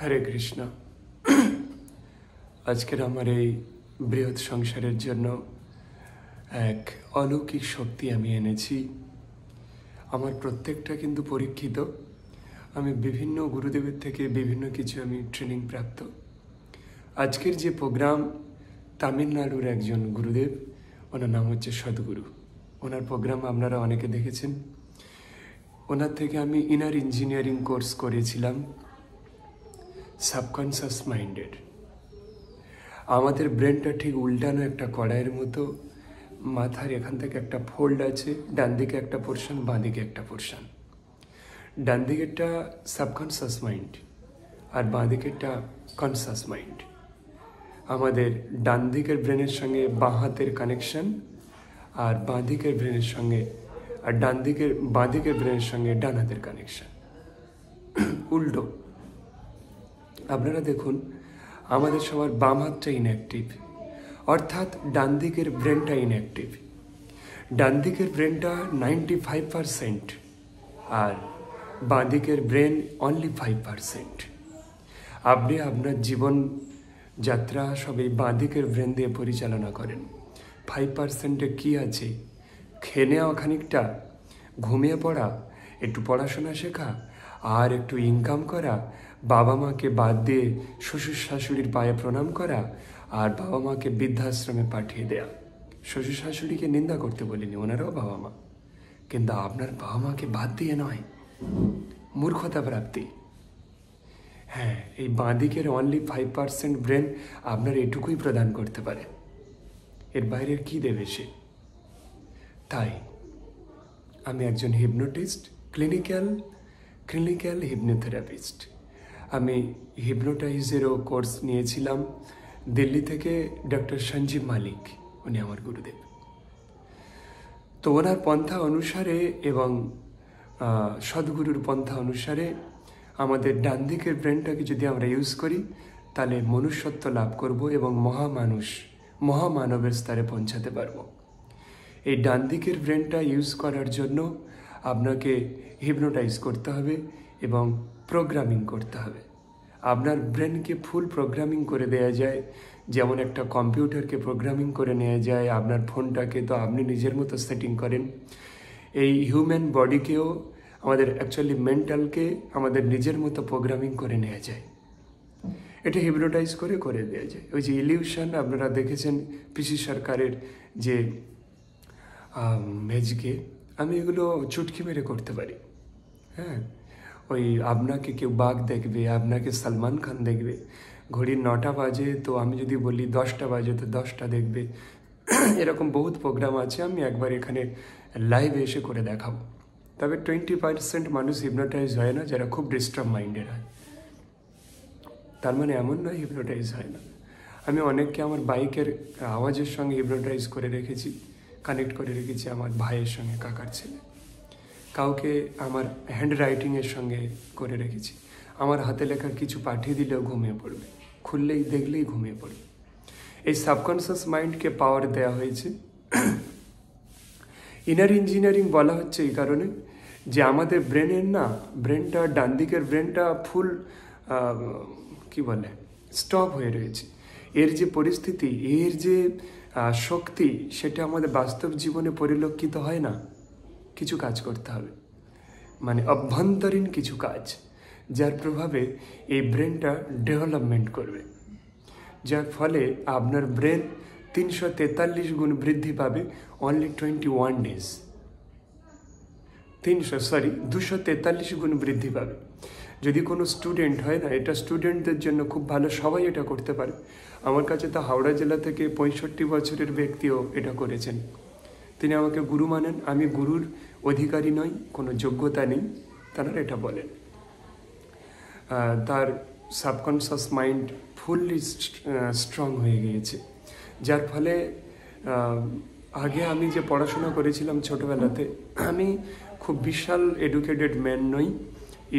হরে কৃষ্ণ আজকের আমার এই বৃহৎ সংসারের জন্য এক অলৌকিক শক্তি আমি এনেছি আমার প্রত্যেকটা কিন্তু পরীক্ষিত আমি বিভিন্ন গুরুদেবের থেকে বিভিন্ন কিছু আমি ট্রেনিং প্রাপ্ত আজকের যে প্রোগ্রাম তামিলনাড়ুর একজন গুরুদেব ওনার নাম হচ্ছে সদ্গুরু ওনার প্রোগ্রাম আপনারা অনেকে দেখেছেন ওনার থেকে আমি ইনার ইঞ্জিনিয়ারিং কোর্স করেছিলাম সাবকনসাস মাইন্ডের আমাদের ব্রেনটা ঠিক উল্টানো একটা কড়াইয়ের মতো মাথার এখান থেকে একটা ফোল্ড আছে ডান দিকে একটা পোর্শন বাঁ দিকে একটা পোর্শন ডান দিকেরটা সাবকনসাস মাইন্ড আর বাঁ দিকেরটা কনসাস মাইন্ড আমাদের ডান দিকের ব্রেনের সঙ্গে বাঁ হাতের কানেকশন আর বাঁ দিকের ব্রেনের সঙ্গে আর ডান দিকের বাঁ দিকের ব্রেনের সঙ্গে ডান হাতের কানেকশন উল্টো আপনারা দেখুন আমাদের সবার বাম হাতটা ইনঅ্যাক্টিভ অর্থাৎ ডান দিকের ব্রেনটা ইনঅ্যাক্টিভ ডান দিকের ব্রেনটা নাইনটি ফাইভ পারসেন্ট আর বাঁ দিকের ব্রেন অনলি ফাইভ পারসেন্ট আপনি আপনার জীবন যাত্রা সবই বাঁ দিকের ব্রেন দিয়ে পরিচালনা করেন ফাইভ পারসেন্টে কী আছে খেয়ে নেওয়া খানিকটা ঘুমিয়ে পড়া একটু পড়াশোনা শেখা আর একটু ইনকাম করা বাবা মাকে বাদ দিয়ে শ্বশুর শাশুড়ির পায়ে প্রণাম করা আর বাবা মাকে বৃদ্ধাশ্রমে পাঠিয়ে দেয়া শ্বশুর শাশুড়িকে নিন্দা করতে বলিনি ওনারাও বাবা মা কিন্তু আপনার বাবা মাকে বাদ দিয়ে নয় মূর্খতা প্রাপ্তি হ্যাঁ এই বাঁদিকের অনলি ফাইভ পার্সেন্ট ব্রেন আপনার এটুকুই প্রদান করতে পারে এর বাইরে কি দেবে সে তাই আমি একজন হিপনোটিস্ট ক্লিনিক্যাল ক্লিনিক্যাল হিপনোথেরাপিস্ট আমি হিপনোটাইজেরও কোর্স নিয়েছিলাম দিল্লি থেকে ডক্টর সঞ্জীব মালিক উনি আমার গুরুদেব তো ওনার পন্থা অনুসারে এবং সদ্গুরুর পন্থা অনুসারে আমাদের ডান দিকের ব্রেনটাকে যদি আমরা ইউজ করি তাহলে মনুষ্যত্ব লাভ করব এবং মহামানুষ মহামানবের স্তরে পৌঁছাতে পারব এই ডান দিকের ব্রেনটা ইউজ করার জন্য আপনাকে হিপনোটাইজ করতে হবে এবং প্রোগ্রামিং করতে হবে আপনার ব্রেনকে ফুল প্রোগ্রামিং করে দেয়া যায় যেমন একটা কম্পিউটারকে প্রোগ্রামিং করে নেওয়া যায় আপনার ফোনটাকে তো আপনি নিজের মতো সেটিং করেন এই হিউম্যান বডিকেও আমাদের অ্যাকচুয়ালি মেন্টালকে আমাদের নিজের মতো প্রোগ্রামিং করে নেওয়া যায় এটা হিপনোটাইজ করে করে দেওয়া যায় ওই যে ইলিউশন আপনারা দেখেছেন পিসি সরকারের যে মেজকে আমি এগুলো চুটকি মেরে করতে পারি হ্যাঁ ওই আপনাকে কেউ বাঘ দেখবে আপনাকে সালমান খান দেখবে ঘড়ির নটা বাজে তো আমি যদি বলি দশটা বাজে তো দশটা দেখবে এরকম বহুত প্রোগ্রাম আছে আমি একবার এখানে লাইভে এসে করে দেখাবো তবে টোয়েন্টি পার্সেন্ট মানুষ হিপনোটাইজ হয় না যারা খুব ডিস্টার্ব মাইন্ডের হয় তার মানে এমন নয় হিপনোটাইজ হয় না আমি অনেককে আমার বাইকের আওয়াজের সঙ্গে হিপনোটাইজ করে রেখেছি কানেক্ট করে রেখেছি আমার ভাইয়ের সঙ্গে কাকার ছেলে কাউকে আমার হ্যান্ড রাইটিংয়ের সঙ্গে করে রেখেছি আমার হাতে লেখার কিছু পাঠিয়ে দিলেও ঘুমিয়ে পড়বে খুললেই দেখলেই ঘুমিয়ে পড়বে এই সাবকনসিয়াস মাইন্ডকে পাওয়ার দেয়া হয়েছে ইনার ইঞ্জিনিয়ারিং বলা হচ্ছে এই কারণে যে আমাদের ব্রেনের না ব্রেনটা ডান দিকের ব্রেনটা ফুল কি বলে স্টপ হয়ে রয়েছে এর যে পরিস্থিতি এর যে শক্তি সেটা আমাদের বাস্তব জীবনে পরিলক্ষিত হয় না কিছু কাজ করতে হবে মানে অভ্যন্তরীণ কিছু কাজ যার প্রভাবে এই ব্রেনটা ডেভেলপমেন্ট করবে যার ফলে আপনার ব্রেন তিনশো তেতাল্লিশ গুণ বৃদ্ধি পাবে অনলি টোয়েন্টি ওয়ান ডেজ তিনশো সরি দুশো তেতাল্লিশ গুণ বৃদ্ধি পাবে যদি কোনো স্টুডেন্ট হয় না এটা স্টুডেন্টদের জন্য খুব ভালো সবাই এটা করতে পারে আমার কাছে তো হাওড়া জেলা থেকে পঁয়ষট্টি বছরের ব্যক্তিও এটা করেছেন তিনি আমাকে গুরু মানেন আমি গুরুর অধিকারী নই কোনো যোগ্যতা নেই তারা এটা বলেন তার সাবকনশাস মাইন্ড ফুললি স্ট্রং হয়ে গিয়েছে যার ফলে আগে আমি যে পড়াশোনা করেছিলাম ছোটোবেলাতে আমি খুব বিশাল এডুকেটেড ম্যান নই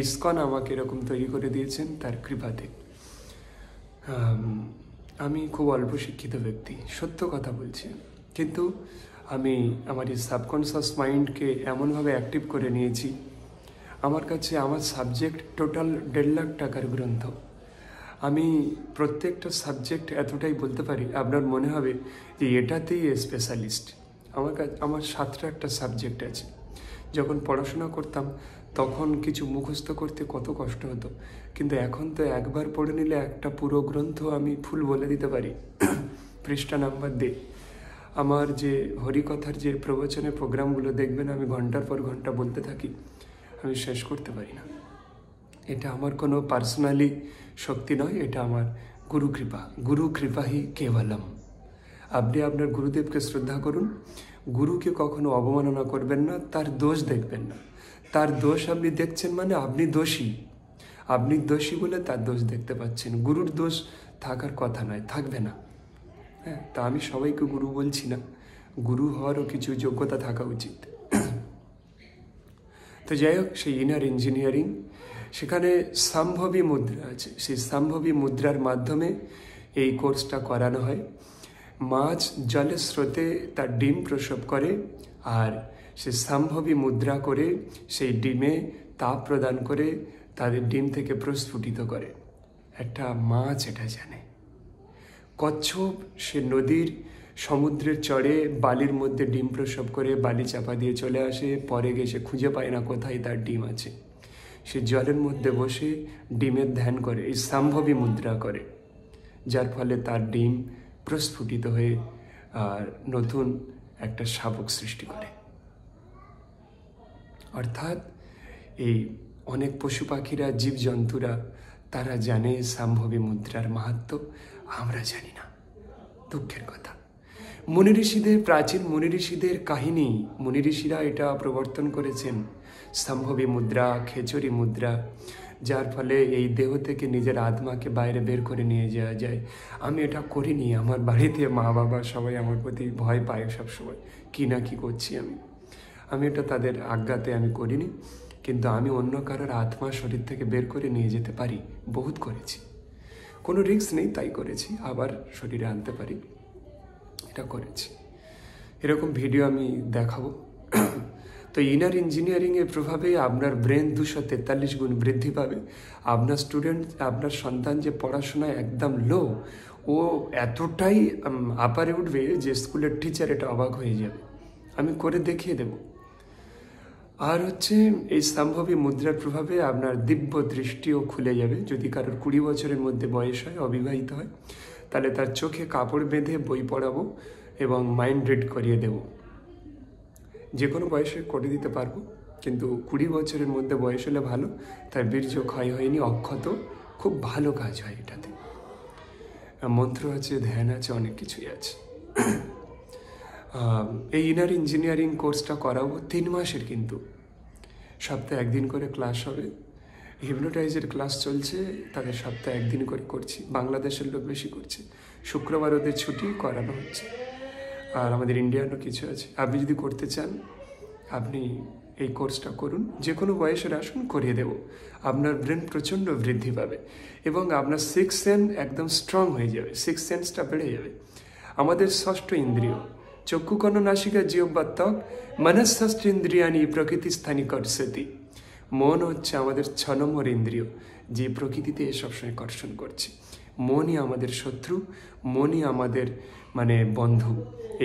ইসকন আমাকে এরকম তৈরি করে দিয়েছেন তার কৃপাতে আমি খুব অল্প শিক্ষিত ব্যক্তি সত্য কথা বলছি কিন্তু আমি আমার এই সাবকনসিয়াস মাইন্ডকে এমনভাবে অ্যাক্টিভ করে নিয়েছি আমার কাছে আমার সাবজেক্ট টোটাল দেড় লাখ টাকার গ্রন্থ আমি প্রত্যেকটা সাবজেক্ট এতটাই বলতে পারি আপনার মনে হবে যে এটাতেই স্পেশালিস্ট আমার কাছে আমার সাতটা একটা সাবজেক্ট আছে যখন পড়াশোনা করতাম তখন কিছু মুখস্থ করতে কত কষ্ট হতো কিন্তু এখন তো একবার পড়ে নিলে একটা পুরো গ্রন্থ আমি ফুল বলে দিতে পারি পৃষ্ঠা নাম্বার দিয়ে আমার যে হরিকথার যে প্রবচনের প্রোগ্রামগুলো দেখবেন আমি ঘন্টার পর ঘন্টা বলতে থাকি আমি শেষ করতে পারি না এটা আমার কোনো পার্সোনালি শক্তি নয় এটা আমার গুরু কৃপা গুরু হি কেবলম আপনি আপনার গুরুদেবকে শ্রদ্ধা করুন গুরুকে কখনো অবমাননা করবেন না তার দোষ দেখবেন না তার দোষ আপনি দেখছেন মানে আপনি দোষী আপনি দোষী বলে তার দোষ দেখতে পাচ্ছেন গুরুর দোষ থাকার কথা নয় থাকবে না হ্যাঁ তা আমি সবাইকে গুরু বলছি না গুরু হওয়ারও কিছু যোগ্যতা থাকা উচিত তো যাই হোক সেই ইনার ইঞ্জিনিয়ারিং সেখানে সম্ভবী মুদ্রা আছে সেই সম্ভবী মুদ্রার মাধ্যমে এই কোর্সটা করানো হয় মাছ জলের স্রোতে তার ডিম প্রসব করে আর সে সম্ভবী মুদ্রা করে সেই ডিমে তাপ প্রদান করে তাদের ডিম থেকে প্রস্ফুটিত করে একটা মাছ এটা জানে কচ্ছপ সে নদীর সমুদ্রের চড়ে বালির মধ্যে ডিম প্রসব করে বালি চাপা দিয়ে চলে আসে পরে গিয়ে সে খুঁজে পায় না কোথায় তার ডিম আছে সে জলের মধ্যে বসে ডিমের ধ্যান করে এই সম্ভবী মুদ্রা করে যার ফলে তার ডিম প্রস্ফুটিত হয়ে আর নতুন একটা শাবক সৃষ্টি করে অর্থাৎ এই অনেক পশু পাখিরা জীবজন্তুরা তারা জানে সম্ভবী মুদ্রার মাহাত্ম আমরা জানি না দুঃখের কথা মুনি ঋষিদের প্রাচীন মনি ঋষিদের কাহিনী মনি ঋষিরা এটা প্রবর্তন করেছেন সম্ভবী মুদ্রা খেচুরি মুদ্রা যার ফলে এই দেহ থেকে নিজের আত্মাকে বাইরে বের করে নিয়ে যাওয়া যায় আমি এটা করিনি আমার বাড়িতে মা বাবা সবাই আমার প্রতি ভয় পায় সবসময় কী না কী করছি আমি আমি এটা তাদের আজ্ঞাতে আমি করিনি কিন্তু আমি অন্য কারোর আত্মা শরীর থেকে বের করে নিয়ে যেতে পারি বহুত করেছি কোনো রিস্ক নেই তাই করেছি আবার শরীরে আনতে পারি এটা করেছি এরকম ভিডিও আমি দেখাবো তো ইনার ইঞ্জিনিয়ারিংয়ের প্রভাবে আপনার ব্রেন দুশো তেতাল্লিশ গুণ বৃদ্ধি পাবে আপনার স্টুডেন্ট আপনার সন্তান যে পড়াশোনায় একদম লো ও এতটাই আপারে উঠবে যে স্কুলের টিচার এটা অবাক হয়ে যাবে আমি করে দেখিয়ে দেবো আর হচ্ছে এই সম্ভবী মুদ্রার প্রভাবে আপনার দিব্য দৃষ্টিও খুলে যাবে যদি কারোর কুড়ি বছরের মধ্যে বয়স হয় অবিবাহিত হয় তাহলে তার চোখে কাপড় বেঁধে বই পড়াবো এবং মাইন্ড রিড করিয়ে দেব যে কোনো বয়সে করে দিতে পারবো কিন্তু কুড়ি বছরের মধ্যে বয়স হলে ভালো তার বীর্য ক্ষয় হয়নি অক্ষত খুব ভালো কাজ হয় এটাতে মন্ত্র আছে ধ্যান আছে অনেক কিছুই আছে এই ইনার ইঞ্জিনিয়ারিং কোর্সটা করাবো তিন মাসের কিন্তু সপ্তাহে একদিন করে ক্লাস হবে হিপনোটাইজের ক্লাস চলছে তাদের সপ্তাহে একদিন করে করছি বাংলাদেশের লোক বেশি করছে শুক্রবার ওদের ছুটি করানো হচ্ছে আর আমাদের ইন্ডিয়ানও কিছু আছে আপনি যদি করতে চান আপনি এই কোর্সটা করুন যে কোনো বয়সের আসুন করিয়ে দেব আপনার ব্রেন প্রচণ্ড বৃদ্ধি পাবে এবং আপনার সিক্স সেন একদম স্ট্রং হয়ে যাবে সিক্স সেন্সটা বেড়ে যাবে আমাদের ষষ্ঠ ইন্দ্রিয় চক্ষুকণ নাসিকা জিহ্বার ত্বক মনস্বাস্থ্যেন্দ্রিয়ানি প্রকৃতি স্থানী কর্ষতি মন হচ্ছে আমাদের ছ নম্বর ইন্দ্রিয় যে প্রকৃতিতে সবসময় কর্ষণ করছে মনই আমাদের শত্রু মনই আমাদের মানে বন্ধু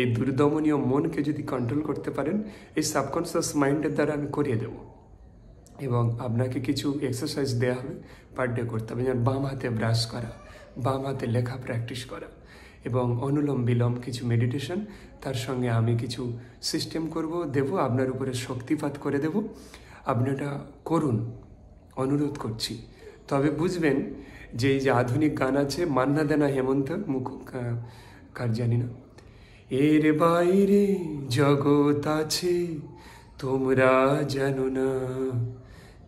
এই দুর্দমনীয় মনকে যদি কন্ট্রোল করতে পারেন এই সাবকনসিয়াস মাইন্ডের দ্বারা আমি করিয়ে দেব এবং আপনাকে কিছু এক্সারসাইজ দেওয়া হবে পার ডে করতে হবে যেমন বাম হাতে ব্রাশ করা বাম হাতে লেখা প্র্যাকটিস করা এবং অনুলম বিলম কিছু মেডিটেশন তার সঙ্গে আমি কিছু সিস্টেম করব দেব আপনার উপরে শক্তিপাত করে দেব আপনারা করুন অনুরোধ করছি তবে বুঝবেন যে এই যে আধুনিক গান আছে মান্না দেনা হেমন্ত মুখ কার জানি না এর বাইরে জগৎ আছে তোমরা জানো না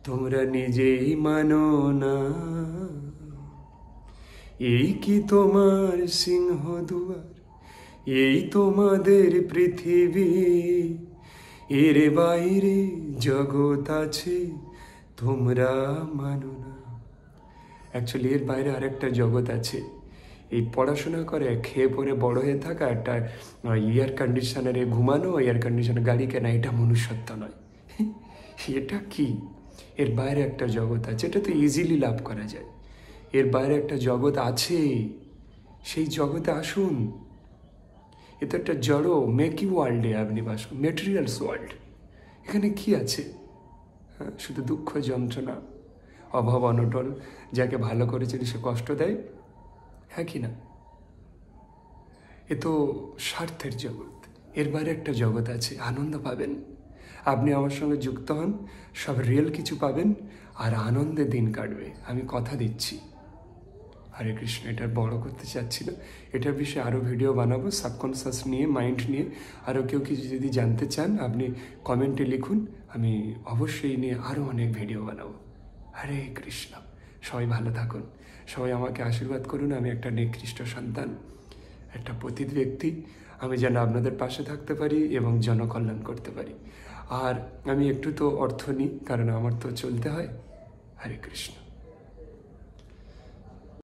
তোমরা নিজেই মানো না এই কি তোমার সিংহ দুয়ার এই তোমাদের পৃথিবী এর বাইরে জগৎ আছে তোমরা মানো না অ্যাকচুয়ালি এর বাইরে আরেকটা জগৎ আছে এই পড়াশোনা করে খেয়ে পরে বড় হয়ে থাকা একটা এয়ার কন্ডিশনারে ঘুমানো এয়ার কন্ডিশনার গাড়ি কেনা এটা মনুষ্যত্ব নয় এটা কি এর বাইরে একটা জগৎ আছে এটা তো ইজিলি লাভ করা যায় এর বাইরে একটা জগৎ আছে সেই জগতে আসুন এ তো একটা জড়ো মেকি ওয়ার্ল্ডে আপনি বাস মেটেরিয়ালস ওয়ার্ল্ড এখানে কি আছে হ্যাঁ শুধু দুঃখ যন্ত্রণা অভাব অনটন যাকে ভালো করেছেন সে কষ্ট দেয় হ্যাঁ কি না এ তো স্বার্থের জগৎ এর বাইরে একটা জগৎ আছে আনন্দ পাবেন আপনি আমার সঙ্গে যুক্ত হন সব রিয়েল কিছু পাবেন আর আনন্দে দিন কাটবে আমি কথা দিচ্ছি হরে কৃষ্ণ এটা বড় করতে চাচ্ছি না এটার বিষয়ে আরও ভিডিও বানাবো সাবকনসাস নিয়ে মাইন্ড নিয়ে আরও কেউ কিছু যদি জানতে চান আপনি কমেন্টে লিখুন আমি অবশ্যই নিয়ে আরও অনেক ভিডিও বানাবো হরে কৃষ্ণ সবাই ভালো থাকুন সবাই আমাকে আশীর্বাদ করুন আমি একটা নিকৃষ্ট সন্তান একটা পতিত ব্যক্তি আমি যেন আপনাদের পাশে থাকতে পারি এবং জনকল্যাণ করতে পারি আর আমি একটু তো অর্থ নিই কারণ আমার তো চলতে হয় হরে কৃষ্ণ